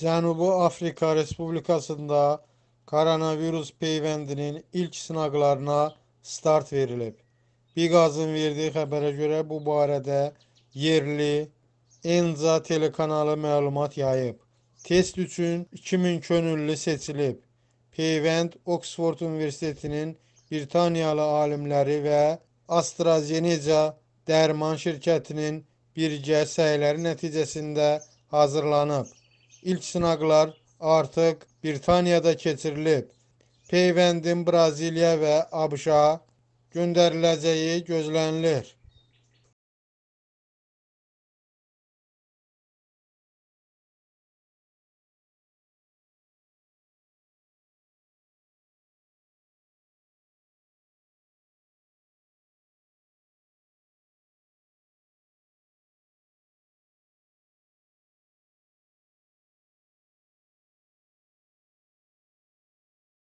Cənubi Afrika Respublikasında koronavirus peyvəndinin ilk sınaqlarına start verilib. Biqazın verdiyi xəbərə görə bu barədə yerli Enza telekanalı məlumat yayıb. Test üçün 2000 könüllü seçilib. Peyvənd Oxford Universitetinin Britaniyalı alimləri və AstraZeneca dərman şirkətinin birgə səyləri nəticəsində hazırlanıb ilk sınaqlar artıq Britaniyada keçirilib. Peyvəndin Braziliya ve ABŞ-a göndəriləcəyi gözlənilir.